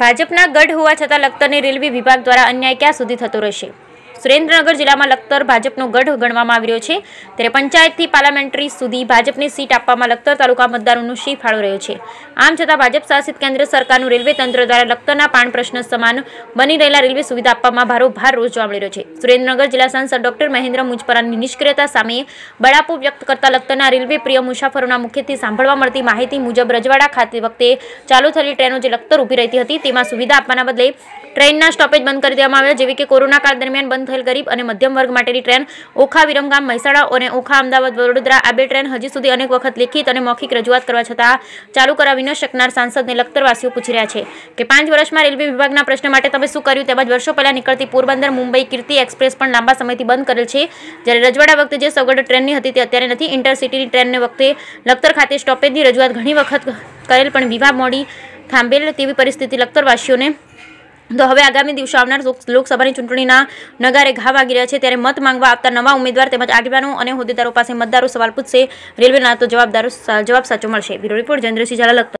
ભાજપના ગઢ હોવા છતાં લખતરની રેલવે વિભાગ દ્વારા અન્યાય ક્યાં સુધી થતો રહેશે સુરેન્દ્રનગર જિલ્લામાં લખતર ભાજપનો ગઢ ગણવામાં આવી રહ્યો છે ત્યારે પંચાયતથી પાર્લામેન્ટરી સુધી ભાજપને સીટ આપવામાં લખતર તાલુકા મતદારોનો શી ફાળો રહ્યો છે આમ છતાં ભાજપ શાસિત કેન્દ્ર સરકારનું રેલવે તંત્ર દ્વારા લખતરના પાણ પ્રશ્ન સમાન બની રહેલા રેલવે સુવિધા આપવામાં ભારોભાર રોજ જોવા મળી રહ્યો છે સુરેન્દ્રનગર જિલ્લા સાંસદ ડોક્ટર મહેન્દ્ર મુજપરાની નિષ્ક્રિયતા સામે બળાપો વ્યક્ત કરતા લખતરના રેલવે પ્રિય મુસાફરોના મુખ્યથી સાંભળવા મળતી માહિતી મુજબ રજવાડા ખાતે વખતે ચાલુ થયેલી ટ્રેનો જે લખતર ઊભી રહેતી હતી તેમાં સુવિધા આપવાના બદલે ટ્રેનના સ્ટોપેજ બંધ કરી દેવામાં આવ્યા જેવી કે કોરોના કાળ દરમિયાન બંધ થયેલ ગરીબ અને મધ્યમ વર્ગ માટેની ટ્રેન ઓખા વિરમગામ મહેસાણા અને ઓખા અમદાવાદ વડોદરા આ બે ટ્રેન હજી સુધી અનેક વખત લેખિત અને મૌખિક રજૂઆત કરવા છતાં ચાલુ કરાવી ન શકનાર સાંસદને લખતરવાસીઓ પૂછી રહ્યા છે કે પાંચ વર્ષમાં રેલવે વિભાગના પ્રશ્ન માટે તમે શું કર્યું તેમજ વર્ષો પહેલાં નીકળતી પોરબંદર મુંબઈ કીર્તિ એક્સપ્રેસ પણ લાંબા સમયથી બંધ કરેલ છે જ્યારે રજવાડા વખતે જે સગવડ ટ્રેનની હતી તે અત્યારે નથી ઇન્ટરસિટીની ટ્રેનને વખતે લખતર ખાતે સ્ટોપેજની રજૂઆત ઘણી વખત કરેલ પણ વિવાહ મોડી થાંભેલ તેવી પરિસ્થિતિ લખતરવાસીઓને તો હવે આગામી દિવસો આવનાર લોકસભાની ચૂંટણીના નગારે ઘા વાગી રહ્યા છે ત્યારે મત માંગવા આવતા નવા ઉમેદવાર તેમજ આગેવાનો અને હોદ્દેદારો પાસે મતદારો સવાલ પૂછશે રેલવેના તો જવાબદારો જવાબ સાચો મળશે બ્યુરો રિપોર્ટ જયેન્દ્રસિંહ ઝાલા